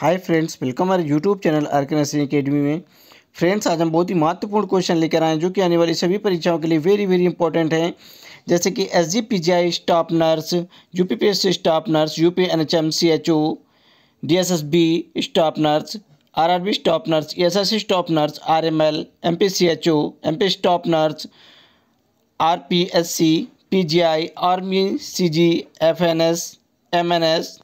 हाय friends welcome हमारे YouTube channel R K academy में friends आज हम बहुत ही महत्वपूर्ण क्वेश्चन लेकर आए हैं जो कि आने वाली सभी परीक्षाओं के लिए वेरी वेरी इंपॉर्टेंट है जैसे कि S G P G I staff nurse U P P S staff nurse U P N H M C H O D S S B staff nurse R R B staff nurse S S C staff nurse R M L M P C H O M P staff nurse R P S C P G I army C G F N S M N S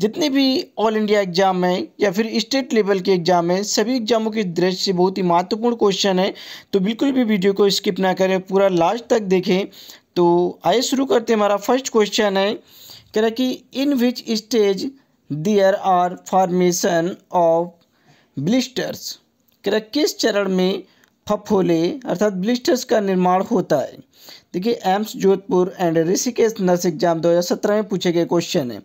जितने भी all India exam है या फिर state level के exam है सभी एग्ज़ामों की दृष्टि से बहुत ही महत्वपूर्ण क्वेश्चन है तो बिल्कुल भी वीडियो को स्किप ना करें पूरा लास्ट तक देखें तो आइए शुरू करते हैं हमारा फर्स्ट क्वेश्चन है कह रहा कि in which stage there are formation of blisters कह रहा किस चरण में फफोले अर्थात ब्लिस्टर्स का निर्माण होता है देखिए AIIMS Jodhpur and Rishikesh nurse exam 2017 में पूछे गए क्वेश्चन है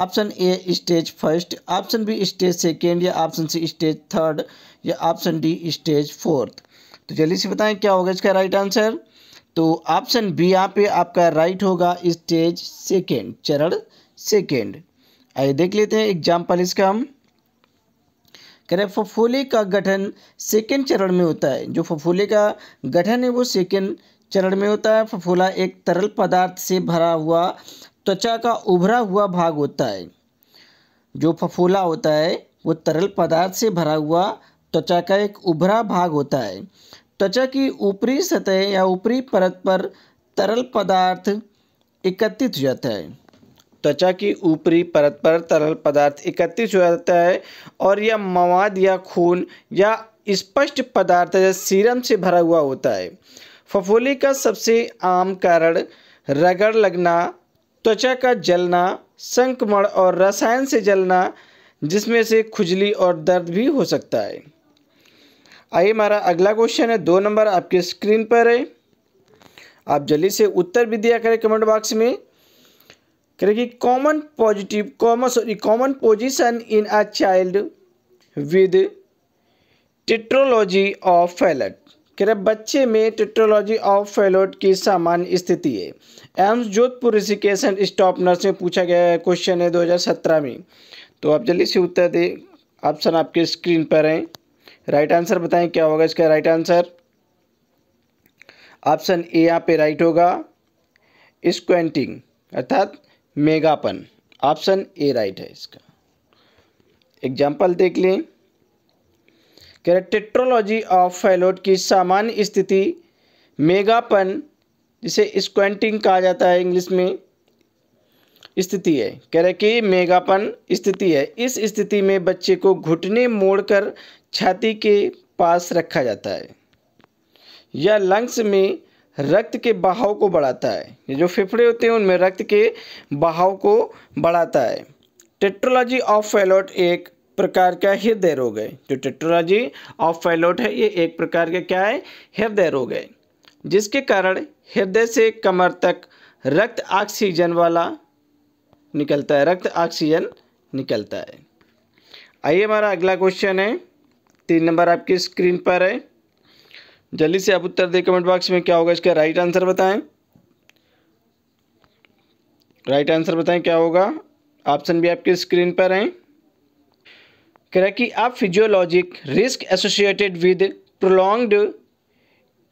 option A stage first option B stage second या ऑप्शन सी स्टेज थर्ड या ऑप्शन डी स्टेज फोर्थ तो जल्दी से बताएं क्या होगा इसका राइट आंसर तो ऑप्शन बी यहाँ पे आपका राइट होगा स्टेज सेकेंड चरण सेकेंड आइए देख लेते हैं एग्जाम्पल इसका हम करें फफूले का गठन सेकेंड चरण में होता है जो फफूले का गठन है वो सेकेंड चरण में होता है फफूला एक तरल पदार्थ से भरा हुआ त्वचा का उभरा हुआ भाग होता है जो फफूला होता है वो तरल पदार्थ से भरा हुआ त्वचा का एक उभरा भाग होता है त्वचा की ऊपरी सतह या ऊपरी परत पर तरल पदार्थ एकत्रित हो जाता है त्वचा की ऊपरी परत पर तरल पदार्थ एकत्रित हो जाता है और यह मवाद या खून या स्पष्ट पदार्थ या सीरम से भरा हुआ होता है फफोली का सबसे आम कारण रगड़ लगना त्वचा का जलना संक्रमण और रसायन से जलना जिसमें से खुजली और दर्द भी हो सकता है आइए हमारा अगला क्वेश्चन है दो नंबर आपके स्क्रीन पर है आप जल्दी से उत्तर भी दिया करें कमेंट बॉक्स में करें कि common positive common sorry common position in a child with tetralogy of Fallot कह बच्चे में टेट्रोलॉजी ऑफ फेलोट की सामान्य स्थिति है AIIMS Jodhpur Rishikesh and staff nurse में पूछा गया है क्वेश्चन है 2017 में तो आप जल्दी से उत्तर दें ऑप्शन आपके स्क्रीन पर हैं राइट आंसर बताएं क्या होगा इसका राइट आंसर ऑप्शन ए यहाँ पे राइट होगा स्क्वेंटिंग अर्थात मेगापन ऑप्शन ए राइट है इसका एग्जाम्पल देख लें कह रहे टेट्रोलॉजी ऑफ फैलोट की सामान्य स्थिति मेगापन जिसे स्क्वेंटिंग कहा जाता है इंग्लिश में स्थिति है कह रहे कि मेगापन स्थिति है इस स्थिति में बच्चे को घुटने मोड़कर छाती के पास रखा जाता है या लंग्स में रक्त के बहाव को बढ़ाता है ये जो फेफड़े होते हैं उनमें रक्त के बहाव को बढ़ाता है टेट्रोलॉजी ऑफ फैलोट एक प्रकार का हृदय रोग है जो टेट्रोलॉजी ऑफ फैलोट है ये एक प्रकार का क्या है हृदय रोग है जिसके कारण हृदय से कमर तक रक्त ऑक्सीजन वाला निकलता है रक्त ऑक्सीजन निकलता है आइए हमारा अगला क्वेश्चन है तीन नंबर आपकी स्क्रीन पर है जल्दी से आप उत्तर दें कमेंट बॉक्स में क्या होगा इसका राइट आंसर बताएं राइट आंसर बताएं क्या होगा ऑप्शन भी आपकी स्क्रीन पर हैं कि आप physiologic risk associated with prolonged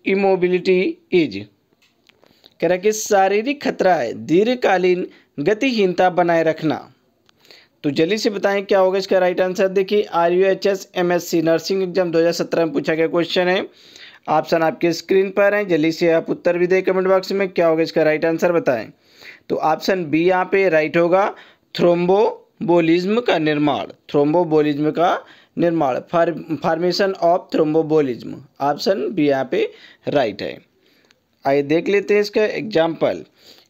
immobility is कह रहा है कि शारीरिक खतरा है दीर्घकालीन गतिहीनता बनाए रखना तो जल्दी से बताएं क्या होगा इसका राइट आंसर देखिए R U H S M S C nursing exam 2017 में पूछा गया क्वेश्चन है ऑप्शन आपके स्क्रीन पर हैं जल्दी से आप उत्तर भी दें कमेंट बॉक्स में क्या होगा इसका राइट आंसर बताएं तो ऑप्शन बी यहाँ पे राइट होगा थ्रोम्बो बोलिज्म का निर्माण थ्रोम्बोबोलिज्म का निर्माण form of thromboembolism option B यहाँ पे राइट है आइए देख लेते हैं इसका एग्जाम्पल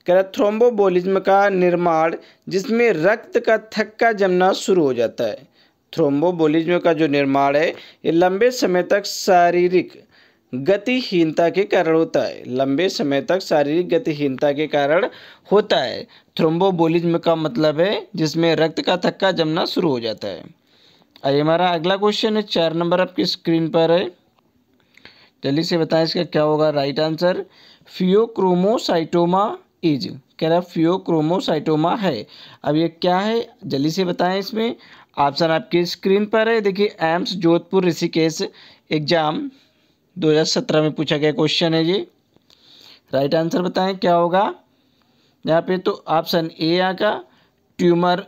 कह रहा थ्रोम्बोबोलिज्म का निर्माण जिसमें रक्त का थक्का जमना शुरू हो जाता है थ्रोम्बोबोलिज्म का जो निर्माण है ये लंबे समय तक शारीरिक गतिहीनता के कारण होता है लंबे समय तक शारीरिक गतिहीनता के कारण होता है थ्रोम्बोबोलिज्म का मतलब है जिसमें रक्त का थक्का जमना शुरू हो जाता है आइए हमारा अगला क्वेश्चन है चार नंबर आपकी स्क्रीन पर है जल्दी से बताएं इसका क्या होगा राइट आंसर फियोक्रोमोसाइटोमा इज कह रहा है फियोक्रोमोसाइटोमा है अब ये क्या है जल्दी से बताएं इसमें ऑप्शन आपकी स्क्रीन पर है देखिए एम्स जोधपुर ऋषिकेश एग्जाम 2017 में पूछा गया क्वेश्चन है ये राइट आंसर बताएं क्या होगा यहाँ पे तो ऑप्शन ए यहाँ का tumour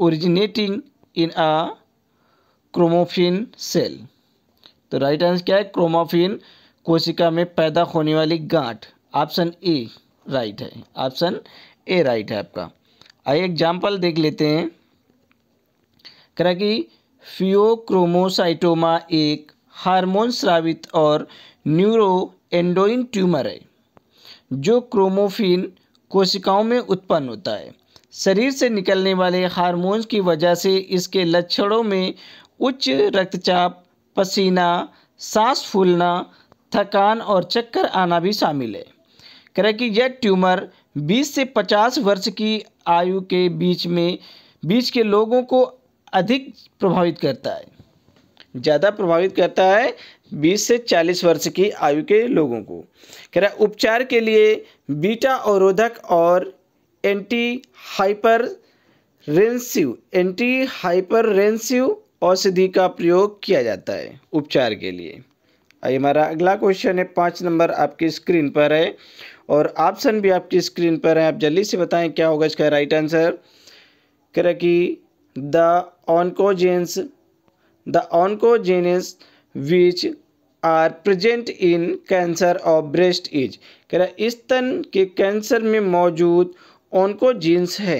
originating in a chromaffin cell तो राइट आंसर क्या है क्रोमोफिन कोशिका में पैदा होने वाली गांठ ऑप्शन ए राइट है ऑप्शन ए राइट है आपका आइए एग्जांपल देख लेते हैं करा कि फियोक्रोमोसाइटोमा एक हार्मोन स्रावित और न्यूरो एंडोइन ट्यूमर है जो क्रोमोफिन कोशिकाओं में उत्पन्न होता है शरीर से निकलने वाले हार्मोन्स की वजह से इसके लक्षणों में उच्च रक्तचाप पसीना सांस फूलना थकान और चक्कर आना भी शामिल है कह कि यह ट्यूमर 20 से 50 वर्ष की आयु के बीच में बीच के लोगों को अधिक प्रभावित करता है ज़्यादा प्रभावित करता है 20 से 40 वर्ष की आयु के लोगों को कह रहा है उपचार के लिए बीटा अवरोधक और antihypertensive antihypertensive औषधि का प्रयोग किया जाता है उपचार के लिए आइए हमारा अगला क्वेश्चन है पाँच नंबर आपकी स्क्रीन पर है और ऑप्शन भी आपकी स्क्रीन पर है आप जल्दी से बताएं क्या होगा इसका राइट आंसर कह रहा कि the oncogenes the oncogenes which are present in cancer of breast is कह रहा स्तन के कैंसर में मौजूद ओनको जीन्स हैं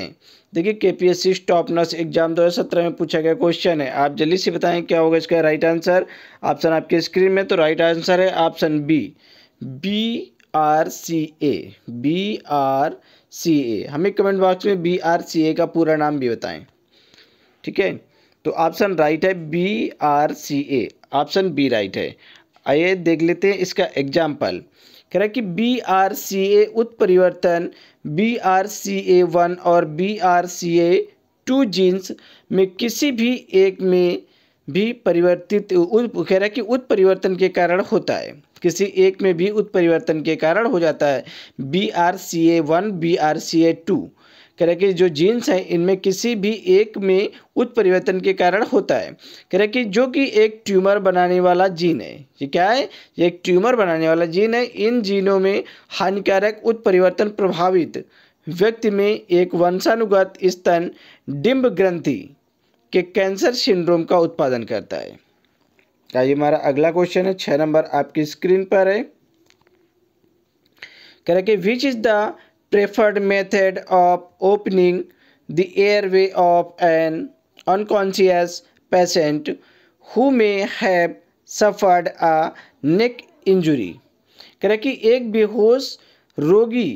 देखिए K P S C exam nurse exam सत्रह में पूछा गया क्वेश्चन है आप जल्दी से बताएं क्या होगा इसका राइट आंसर ऑप्शन आपके स्क्रीन में तो राइट आंसर है option B B R C A बी आर सी ए हमें कमेंट बॉक्स में बी आर सी ए का पूरा नाम भी बताएं ठीक है तो ऑप्शन राइट है B R C A option B right है आइए देख लेते हैं इसका एग्जाम्पल कह रहा है कि बी आर सी ए उत्परिवर्तन B R C A one और B R C A two genes में किसी भी एक में भी परिवर्तित कह रहा है कि उत्परिवर्तन के कारण होता है किसी एक में भी उत्परिवर्तन के कारण हो जाता है B R C A one B R C A two कह रहे कि जो जीन्स हैं इनमें किसी भी एक में उत्परिवर्तन के कारण होता है कह रहे कि जो कि एक ट्यूमर बनाने वाला जीन है ये क्या है ये एक ट्यूमर बनाने वाला जीन है इन जीनों में हानिकारक उत्परिवर्तन प्रभावित व्यक्ति में एक वंशानुगत स्तन डिम्ब ग्रंथि के कैंसर सिंड्रोम का उत्पादन करता है क्या ये हमारा अगला क्वेश्चन है छः नंबर आपकी स्क्रीन पर है कह रहे कि which is the preferred method of opening the airway of an unconscious patient who may have suffered a neck injury. कह रहा कि एक बेहोश रोगी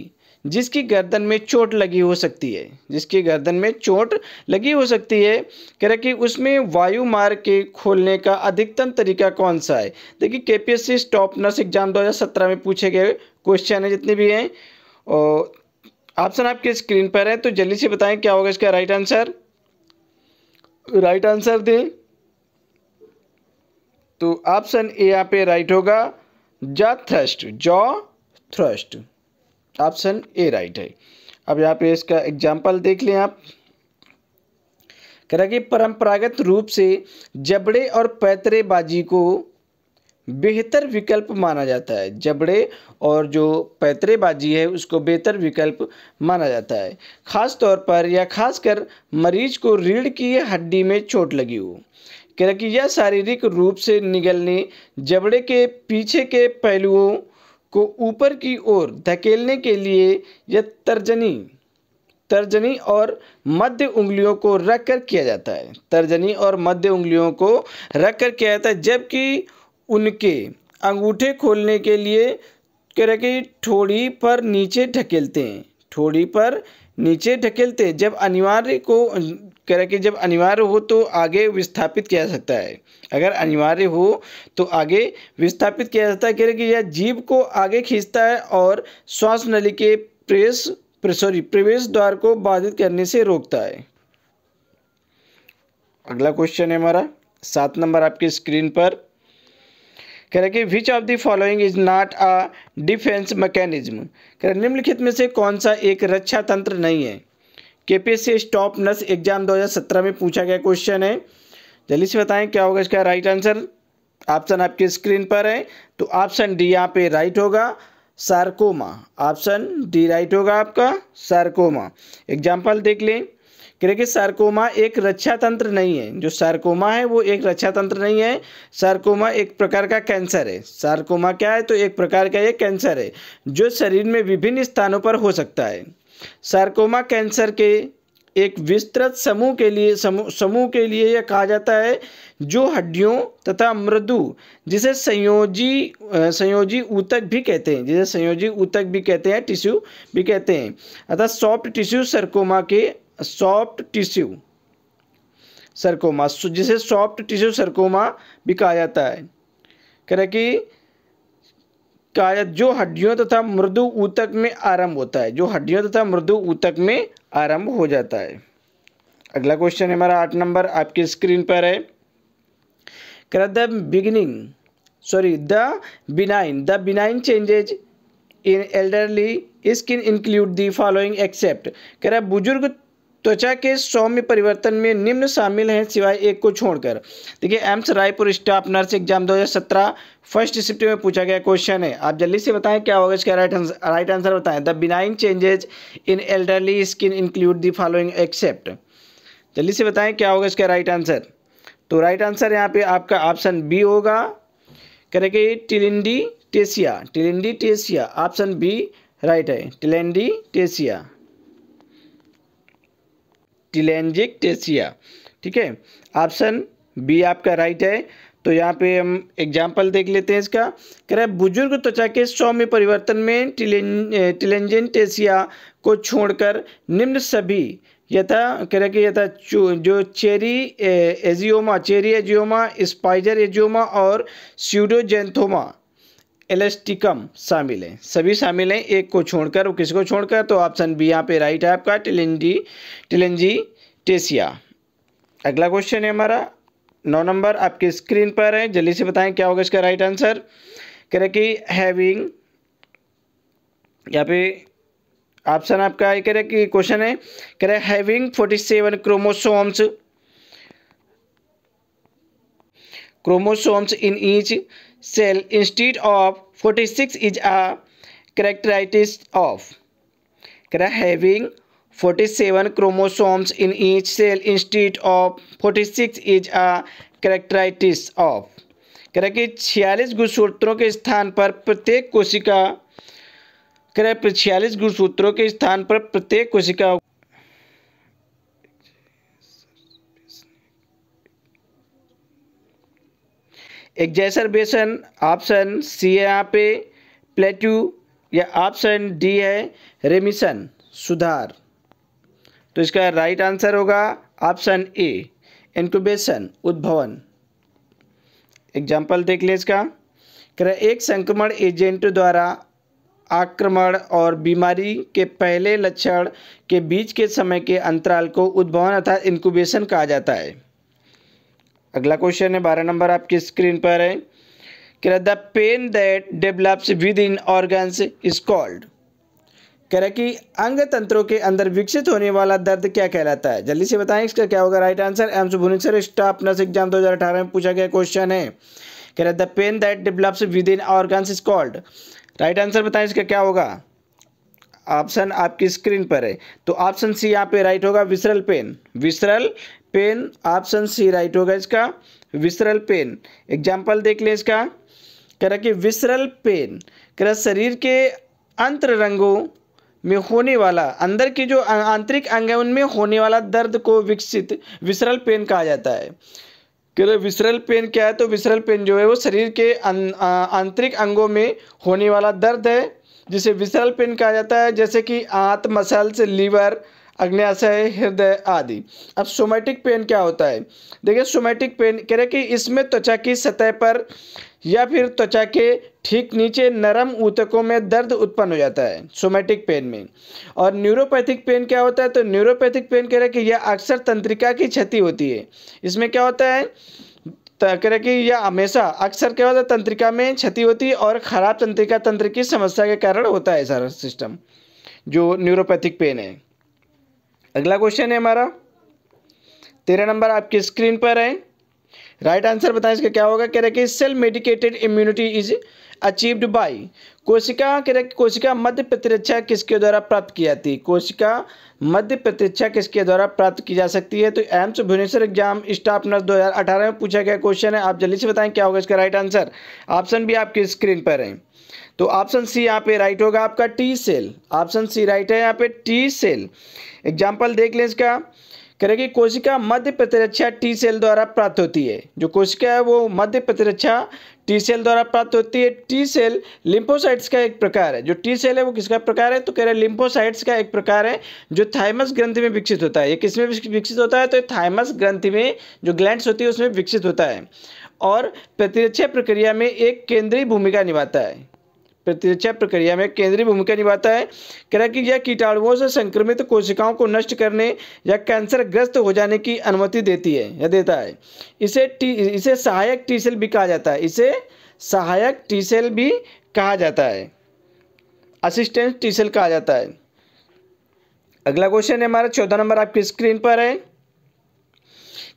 जिसकी गर्दन में चोट लगी हो सकती है जिसकी गर्दन में चोट लगी हो सकती है कह रहे कि उसमें वायु मार्ग के खोलने का अधिकतम तरीका कौन सा है देखिए K P S C staff nurse exam 2017 में पूछे गए क्वेश्चन है जितने भी हैं और ऑप्शन आपके स्क्रीन पर है तो जल्दी से बताएं क्या होगा इसका राइट आंसर राइट आंसर दें तो ऑप्शन ए यहाँ पे राइट होगा jaw thrust jaw thrust option A right है अब यहाँ पे इसका एग्जाम्पल देख लें आप कह रहा कि परंपरागत रूप से जबड़े और पैतरेबाजी को बेहतर विकल्प माना जाता है जबड़े और जो पैतरेबाजी है उसको बेहतर विकल्प माना जाता है ख़ास तौर पर या खासकर मरीज को रीढ़ की हड्डी में चोट लगी हो क्योंकि यह शारीरिक रूप से निगलने जबड़े के पीछे के पहलुओं को ऊपर की ओर धकेलने के लिए यह तर्जनी तर्जनी और मध्य उंगलियों को रख कर किया जाता है तर्जनी और मध्य उंगलियों को रख कर किया जाता है जबकि उनके अंगूठे खोलने के लिए कह रहे कि ठोड़ी पर नीचे ढकेलते हैं ठोड़ी पर नीचे ढकेलते हैं जब अनिवार्य को कह रहे कि जब अनिवार्य हो तो आगे विस्थापित किया जा सकता है अगर अनिवार्य हो तो आगे विस्थापित किया जाता है कह रहे कि यह जीव को आगे खींचता है और श्वास नली के प्रेस सॉरी प्रवेश द्वार को बाधित करने से रोकता है अगला क्वेश्चन है हमारा सात नंबर आपके स्क्रीन पर कह रहे कि which of the following is not a defence mechanism कह रहे निम्नलिखित में से कौन सा एक रक्षा तंत्र नहीं है के सी स्टॉप नस एग्जाम 2017 में पूछा गया क्वेश्चन है जल्दी से बताएं क्या होगा इसका राइट आंसर ऑप्शन आपके स्क्रीन पर है तो ऑप्शन डी यहाँ पे राइट होगा सार्कोमा ऑप्शन डी राइट होगा आपका सार्कोमा एग्जाम्पल देख लें क्योंकि सार्कोमा एक रक्षा तंत्र नहीं है जो सार्कोमा है वो एक रक्षा तंत्र नहीं है सार्कोमा एक प्रकार का कैंसर है सार्कोमा क्या है तो एक प्रकार का ये कैंसर है जो शरीर में विभिन्न स्थानों पर हो सकता है सार्कोमा कैंसर के एक विस्तृत समूह के लिए समूह समूह के लिए यह कहा जाता है जो हड्डियों तथा मृदु जिसे संयोजी संयोजी ऊतक भी कहते हैं जिसे संयोजी ऊतक भी कहते हैं टिश्यू भी कहते हैं अतः सॉफ्ट टिश्यू सरकोमा के सॉफ्ट टिश्यू सरकोमा जिसे सॉफ्ट टिश्यू सरकोमा भी कहा जाता है कह कि जो हड्डियों तथा मृदु ऊतक में आरंभ होता है जो हड्डियों तथा मृदु ऊतक में आरंभ हो जाता है अगला क्वेश्चन हमारा आठ नंबर आपकी स्क्रीन पर है कर the beginning sorry the benign the benign changes in elderly skin include the following except कह रहा बुजुर्ग त्वचा के सौम्य परिवर्तन में निम्न शामिल हैं सिवाय एक को छोड़कर देखिए AIIMS Raipur staff nurse exam 2017 first shift में पूछा गया क्वेश्चन है आप जल्दी से बताएं क्या होगा इसका राइट आंसर राइट आंसर बताएं the benign changes in elderly skin include the following except जल्दी से बताएं क्या होगा इसका राइट आंसर तो राइट आंसर यहाँ पे आपका ऑप्शन बी होगा करेंगे telangiectasia telangiectasia option B right है टिलेंडी टेसिया टिलेंजिक टेसिया ठीक है ऑप्शन बी आपका राइट है तो यहाँ पे हम एग्जाम्पल देख लेते हैं इसका कह रहा है बुजुर्ग त्वचा के सौम्य परिवर्तन में टिलें टिलेंजेंटेसिया को छोड़कर निम्न सभी यथा कह रहे कि यथा जो चेरी एजियोमा चेरी एजियोमा स्पाइजर एजियोमा और स्यूडोजेंथोमा एलेस्टिकम शामिल हैं सभी शामिल हैं एक को छोड़कर वो किसको छोड़कर तो ऑप्शन बी यहाँ पे राइट है आपका टिलेंजी टिलेंजी टेसिया अगला क्वेश्चन है हमारा नौ नंबर आपकी स्क्रीन पर है जल्दी से बताएं क्या होगा इसका राइट आंसर कह रहे कि हैविंग यहाँ पे ऑप्शन आपका कह रहे कि क्वेश्चन है कह रहे having forty seven chromosomes chromosomes in each cell instead of 46 is a characteristic of having 47 chromosomes in each cell instead of 46 is a characteristics of करें कि छियालीस गुणसूत्रों के स्थान पर प्रत्येक कोशिका करें छियालीस गुणसूत्रों के स्थान पर प्रत्येक कोशिका एग्जैसरबेशन ऑप्शन सी है यहाँ पे प्लेट्यू या ऑप्शन डी है रेमिशन सुधार तो इसका राइट आंसर होगा ऑप्शन ए इंक्यूबेशन उद्भवन एग्जाम्पल देख ले इसका कर एक संक्रमण एजेंट द्वारा आक्रमण और बीमारी के पहले लक्षण के बीच के समय के अंतराल को उद्भवन अर्थात इंक्यूबेशन कहा जाता है अगला क्वेश्चन है बारह नंबर आपकी स्क्रीन पर है कह the pain that develops within organs is called कह रहा कि अंग तंत्रों के अंदर विकसित होने वाला दर्द क्या कहलाता है जल्दी से बताएं इसका क्या होगा right answer AIIMS Bhubaneswar staff nurse exam 2018 में पूछा गया क्वेश्चन है कह रहा the pain that develops within organs is called right answer बताएं इसका क्या होगा ऑप्शन आपकी स्क्रीन पर है तो ऑप्शन सी यहाँ पे राइट होगा visceral pain visceral pain option C right होगा इसका विसरल पेन एग्जाम्पल देख लें इसका कह रहा कि विसरल पेन कह रहा शरीर के अंतर रंगों में होने वाला अंदर की जो अं-, आंतरिक अंग है उनमें होने वाला दर्द को विकसित विसरल पेन कहा जाता है रहे विसरल पेन क्या है तो विसरल पेन जो है वो शरीर के अं-, अं-, आंतरिक अंगों में होने वाला दर्द है जिसे विसरल पेन कहा जाता है जैसे कि आंत मसल्स लीवर अग्न्याशय हृदय आदि अब सोमेटिक पेन क्या होता है देखिए सोमेटिक पेन कह रहे कि इसमें त्वचा की सतह पर या फिर त्वचा के ठीक नीचे नरम ऊतकों में दर्द उत्पन्न हो जाता है सोमेटिक पेन में और न्यूरोपैथिक पेन क्या होता है तो न्यूरोपैथिक पेन कह रहे कि यह अक्सर तंत्रिका की क्षति होती है इसमें क्या होता है कह रहे कि यह हमेशा अक्सर क्या होता है तंत्रिका में क्षति होती है और ख़राब तंत्रिका तंत्र की समस्या के कारण होता है सारा सिस्टम जो न्यूरोपैथिक पेन है अगला क्वेश्चन है हमारा तेरह नंबर आपकी स्क्रीन पर है राइट आंसर बताएं इसका क्या होगा कह रहे कि cell mediated immunity is achieved by कोशिका कह रहे कि कोशिका मध्य प्रतिरक्षा किसके द्वारा प्राप्त की जाती है कोशिका मध्य प्रतिरक्षा किसके द्वारा प्राप्त की जा सकती है तो AIIMS Bhubaneswar exam staff nurse दो में पूछा गया क्वेश्चन है आप जल्दी से बताएं क्या होगा इसका राइट आंसर ऑप्शन भी आपकी स्क्रीन पर है तो ऑप्शन सी यहाँ पे राइट होगा आपका T cell option C right है यहाँ पे टी सेल एग्जाम्पल देख लें इसका करेगी कोशिका मध्य प्रतिरक्षा टी सेल द्वारा प्राप्त होती है जो कोशिका है वो मध्य प्रतिरक्षा टी सेल द्वारा प्राप्त होती है टी सेल लिम्फोसाइट्स का एक प्रकार है जो टी सेल है वो किसका प्रकार है तो कह रहे हैं लिम्फोसाइट्स का एक प्रकार है जो थाइमस ग्रंथि में विकसित होता है ये किस में विकसित होता है तो थाइमस ग्रंथि में जो ग्लैंड होती है उसमें विकसित होता है और प्रतिरक्षा प्रक्रिया में एक केंद्रीय भूमिका निभाता है प्रतिरक्षा प्रक्रिया में केंद्रीय भूमिका निभाता है कह कि यह कीटाणुओं से संक्रमित कोशिकाओं को नष्ट करने या कैंसर ग्रस्त हो जाने की अनुमति देती है या देता है इसे टी इसे सहायक टी सेल भी कहा जाता है इसे सहायक टी सेल भी कहा जाता है असिस्टेंट टी सेल कहा जाता है अगला क्वेश्चन है हमारा चौदह नंबर आपकी स्क्रीन पर है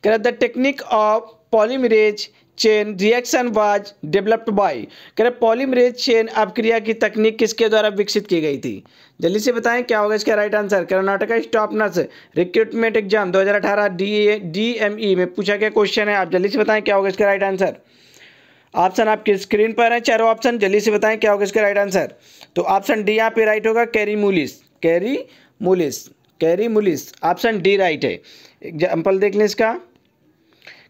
कह the technique of polymerase chain reaction was developed by कह रहे पॉलीमरेज चेन अपक्रिया की तकनीक किसके द्वारा विकसित की गई थी जल्दी से बताएं क्या होगा इसका right answer Karnataka nurse recruitment exam 2018 M DME में पूछा गया क्वेश्चन है आप जल्दी से बताएं क्या होगा इसका राइट आंसर ऑप्शन आपकी स्क्रीन पर है चारों ऑप्शन जल्दी से बताएं क्या होगा इसका राइट आंसर तो ऑप्शन डी यहाँ पे राइट होगा Kary Mullis Kary Mullis Kary Mullis option D right है एग्जाम्पल देख लें इसका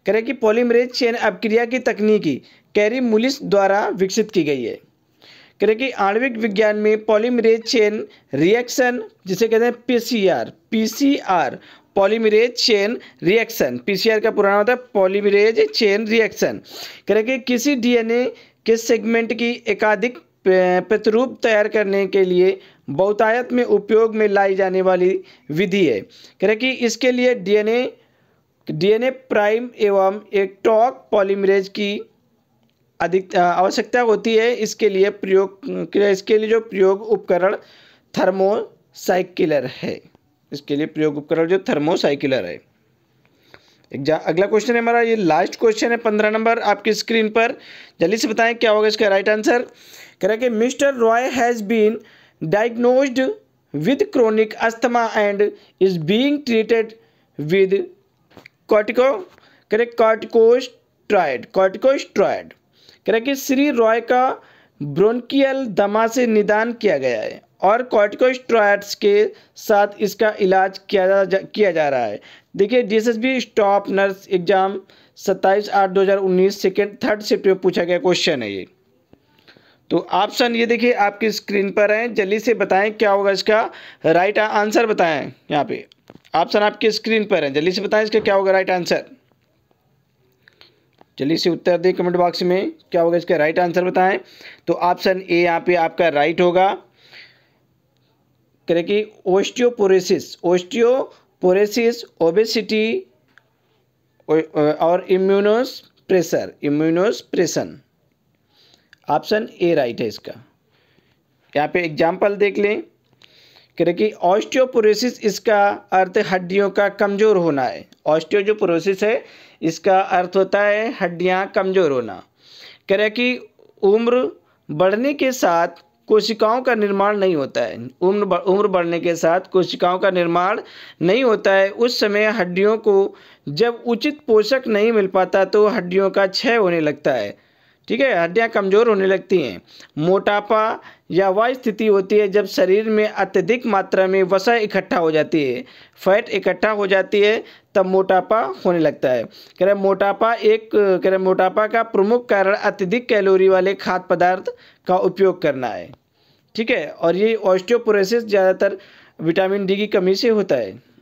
कह रहे कि पॉलीमरेज चेन अपक्रिया की तकनीकी कैरी मुलिस द्वारा विकसित की गई है कह रहे कि आणविक विज्ञान में पॉलीमरेज चेन रिएक्शन जिसे कहते हैं PCR PCR polymerase chain reaction PCR का पुराना होता है पॉलीमरेज चेन रिएक्शन कह रहे कि किसी डीएनए के सेगमेंट की एकाधिक प्रतिरूप तैयार करने के लिए बहुतायत में उपयोग में लाई जाने वाली विधि है कह रहे कि इसके लिए डीएनए डीएनए प्राइम एवं एक टॉक पॉलीमरेज की अधिक आवश्यकता होती है इसके लिए प्रयोग इसके लिए जो प्रयोग उपकरण थर्मोसाइकिलर है इसके लिए प्रयोग उपकरण जो थर्मोसाइकिलर है एग्जाम अगला क्वेश्चन है हमारा ये लास्ट क्वेश्चन है पंद्रह नंबर आपकी स्क्रीन पर जल्दी से बताएं क्या होगा इसका राइट आंसर कह रहा है कि mister Roy has been diagnosed with chronic asthma and is being treated with cortico correct corticosteroid corticosteroid correct कि श्री रॉय का ब्रोंकियल दमा से निदान किया गया है और कॉर्टिकोस्ट्रॉयड्स के साथ इसका इलाज किया जा किया जा रहा है देखिए बी स्टॉप नर्स एग्जाम सत्ताईस आठ दो हज़ार उन्नीस सेकेंड थर्ड शिफ्ट में पूछा गया क्वेश्चन है ये तो ऑप्शन ये देखिए आपकी स्क्रीन पर है जल्दी से बताएं क्या होगा इसका राइट आंसर बताएं यहाँ पे ऑप्शन आपकी स्क्रीन पर है जल्दी से बताएं इसका क्या होगा राइट आंसर जल्दी से उत्तर दें कमेंट बॉक्स में क्या होगा इसका राइट आंसर बताएं तो ऑप्शन ए यहाँ पे आपका राइट होगा करें कि ओस्टियोपोरेसिस ओस्टियोपोरेसिस ओबेसिटी और immunosuppression immunosuppression option A right है इसका यहाँ पे एग्जाम्पल देख लें कह रहे कि ऑस्टियोपोरोसिस इसका अर्थ हड्डियों का कमज़ोर होना है ऑस्टियो जो पोरोसिस है इसका अर्थ होता है हड्डियाँ कमज़ोर होना कह रहे कि उम्र बढ़ने के साथ कोशिकाओं का निर्माण नहीं होता है उम्र उम्र बढ़ने के साथ कोशिकाओं का निर्माण नहीं होता है उस समय हड्डियों को जब उचित पोषक नहीं मिल पाता तो हड्डियों का क्षय होने लगता है ठीक है हड्डियाँ कमज़ोर होने लगती हैं मोटापा या वह स्थिति होती है जब शरीर में अत्यधिक मात्रा में वसा इकट्ठा हो जाती है फैट इकट्ठा हो जाती है तब मोटापा होने लगता है कह रहे मोटापा एक कह रहे मोटापा का प्रमुख कारण अत्यधिक कैलोरी वाले खाद्य पदार्थ का उपयोग करना है ठीक है और ये ऑस्टियोपोरोसिस ज़्यादातर विटामिन डी की कमी से होता है